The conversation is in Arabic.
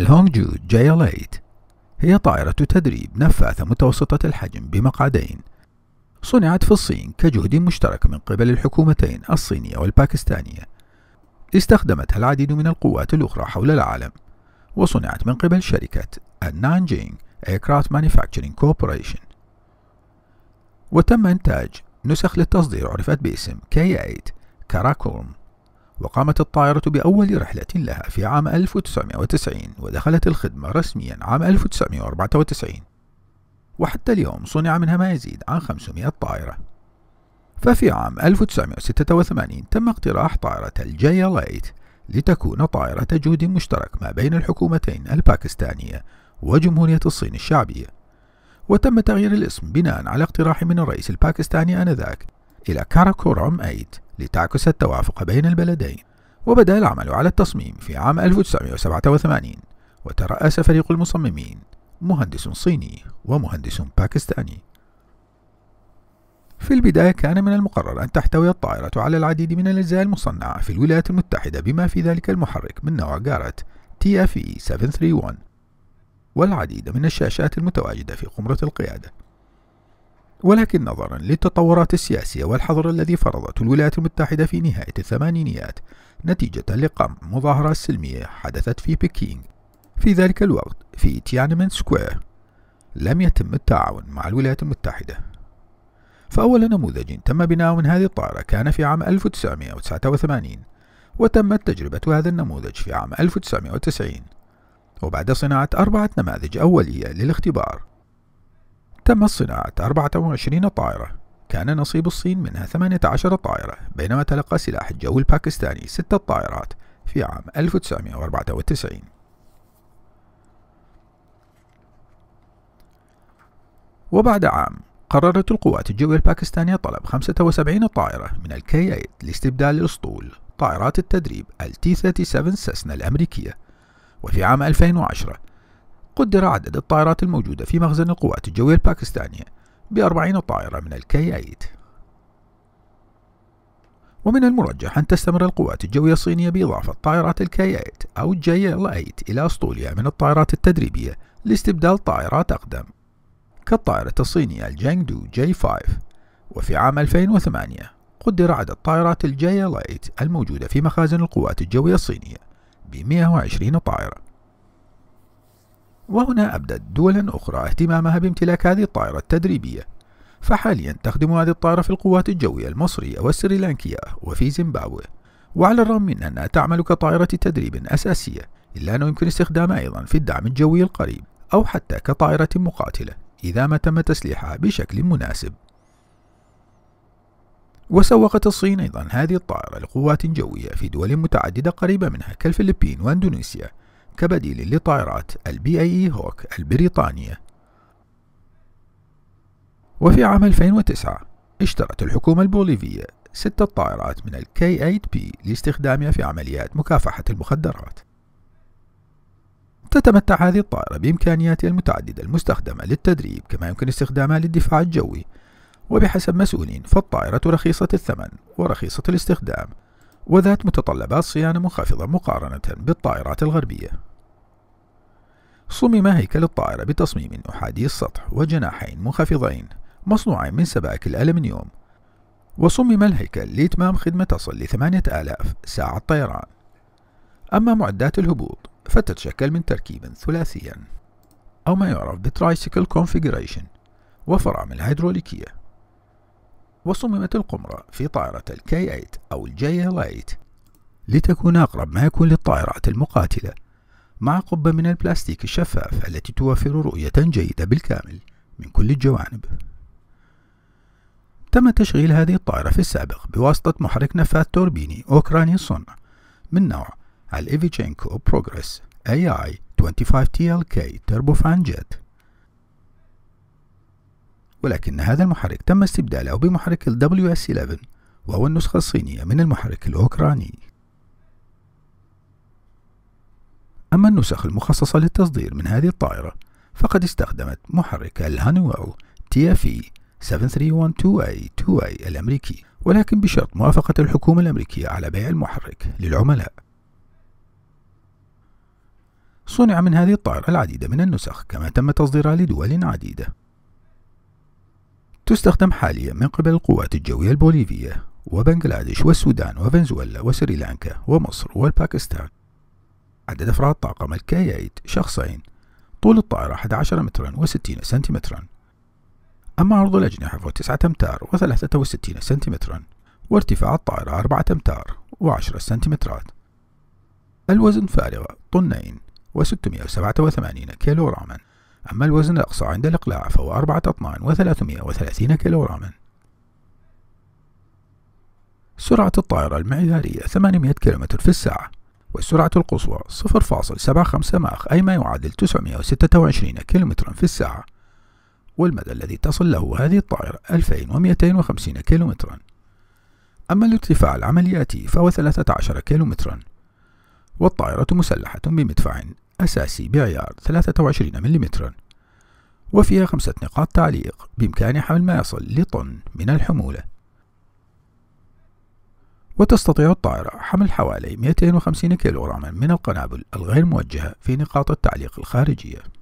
الهونجو جي 8 هي طائرة تدريب نفاثة متوسطة الحجم بمقعدين صنعت في الصين كجهد مشترك من قبل الحكومتين الصينية والباكستانية استخدمتها العديد من القوات الأخرى حول العالم وصنعت من قبل شركة النانجينغ Aircraft Manufacturing Corporation وتم إنتاج نسخ للتصدير عرفت باسم K8 كاراكورم وقامت الطائرة بأول رحلة لها في عام 1990 ودخلت الخدمة رسميا عام 1994 وحتى اليوم صنع منها ما يزيد عن 500 طائرة ففي عام 1986 تم اقتراح طائرة الجاية لايت لتكون طائرة جهد مشترك ما بين الحكومتين الباكستانية وجمهورية الصين الشعبية وتم تغيير الاسم بناء على اقتراح من الرئيس الباكستاني آنذاك إلى كاراكورام 8 لتعكس التوافق بين البلدين وبدأ العمل على التصميم في عام 1987 وترأس فريق المصممين مهندس صيني ومهندس باكستاني في البداية كان من المقرر أن تحتوي الطائرة على العديد من الأجزاء المصنعة في الولايات المتحدة بما في ذلك المحرك من نوع جارت TFE 731 والعديد من الشاشات المتواجدة في قمرة القيادة ولكن نظرا للتطورات السياسية والحظر الذي فرضته الولايات المتحدة في نهاية الثمانينيات نتيجة لقمع مظاهرات سلمية حدثت في بكين في ذلك الوقت في تيانمن سكوير لم يتم التعاون مع الولايات المتحدة فأول نموذج تم بناؤه من هذه الطائرة كان في عام 1989 وتمت تجربة هذا النموذج في عام 1990 وبعد صناعة أربعة نماذج أولية للاختبار تمت صناعة 24 طائرة كان نصيب الصين منها 18 طائرة بينما تلقى سلاح الجو الباكستاني 6 طائرات في عام 1994 وبعد عام قررت القوات الجوية الباكستانية طلب 75 طائرة من الكي 8 لاستبدال الأسطول طائرات التدريب التي 37 سسنا الأمريكية وفي عام 2010 قدر عدد الطائرات الموجودة في مخزن القوات الجوية الباكستانية بأربعين طائرة من الكي 8 ومن المرجح أن تستمر القوات الجوية الصينية بإضافة طائرات الكي 8 أو ال 8 إلى أسطولها من الطائرات التدريبية لاستبدال طائرات أقدم كالطائرة الصينية الجانجدو جي 5 وفي عام 2008 قدر عدد طائرات الجي 8 الموجودة في مخازن القوات الجوية الصينية ب 120 طائرة وهنا أبدت دولا أخرى اهتمامها بامتلاك هذه الطائرة التدريبية فحاليا تخدم هذه الطائرة في القوات الجوية المصرية والسريلانكية وفي زيمبابوي وعلى الرغم من أنها تعمل كطائرة تدريب أساسية إلا أنه يمكن استخدامها أيضا في الدعم الجوي القريب أو حتى كطائرة مقاتلة إذا ما تم تسليحها بشكل مناسب وسوقت الصين أيضا هذه الطائرة لقوات جوية في دول متعددة قريبة منها كالفلبين وأندونيسيا كبديل للطائرات البي اي اي هوك البريطانية وفي عام 2009 اشترت الحكومة البوليفية ستة طائرات من الـ k 8 p لاستخدامها في عمليات مكافحة المخدرات تتمتع هذه الطائرة بإمكانياتها المتعددة المستخدمة للتدريب كما يمكن استخدامها للدفاع الجوي وبحسب مسؤولين فالطائرة رخيصة الثمن ورخيصة الاستخدام وذات متطلبات صيانة منخفضة مقارنة بالطائرات الغربية صمم هيكل الطائرة بتصميم أحادي السطح وجناحين منخفضين مصنوعين من سبائك الألمنيوم وصمم الهيكل لإتمام خدمة تصل لثمانية آلاف ساعة طيران أما معدات الهبوط فتتشكل من تركيب ثلاثيا أو ما يعرف بترايسيكل كونفيجريشن وفرامل هيدروليكية وصممت القمرة في طائرة الكي 8 أو الجي 8 لتكون أقرب ما يكون للطائرات المقاتلة مع قبة من البلاستيك الشفاف التي توفر رؤية جيدة بالكامل من كل الجوانب تم تشغيل هذه الطائرة في السابق بواسطة محرك نفاث توربيني أوكراني الصنع من نوع الإيفيتشينكو بروجرس AI 25 TLK تربوفان جيت ولكن هذا المحرك تم استبداله بمحرك الـ WS11 وهو النسخة الصينية من المحرك الأوكراني أما النسخ المخصصة للتصدير من هذه الطائرة فقد استخدمت محرك الهانواو e تي a الأمريكي ولكن بشرط موافقة الحكومة الأمريكية على بيع المحرك للعملاء صنع من هذه الطائرة العديد من النسخ كما تم تصديرها لدول عديدة تستخدم حاليا من قبل القوات الجوية البوليفية وبنغلاديش والسودان وفنزويلا وسريلانكا ومصر والباكستان عدد أفراد طاقم 8 شخصين طول الطائرة 11 مترا و60 سنتيمترا أما عرض الأجنحة فهو 9 أمتار و63 سنتيمترا وارتفاع الطائرة 4 أمتار و10 سنتيمترات الوزن فارغ طنين و687 كيلوغراما أما الوزن الأقصى عند الإقلاع فهو 4 أطنان و و330 كيلوغراما سرعة الطائرة المعيارية 800 كم في الساعة والسرعة القصوى 0.75 ماخ أي ما يعادل 926 كم في الساعة والمدى الذي تصل له هذه الطائرة 2250 كم أما الارتفاع العملياتي فهو 13 كم والطائرة مسلحة بمدفع أساسي بعيار 23 ملم وفيها خمسة نقاط تعليق بإمكان حمل ما يصل لطن من الحمولة وتستطيع الطائرة حمل حوالي 250 كيلوغراما من القنابل الغير موجهة في نقاط التعليق الخارجية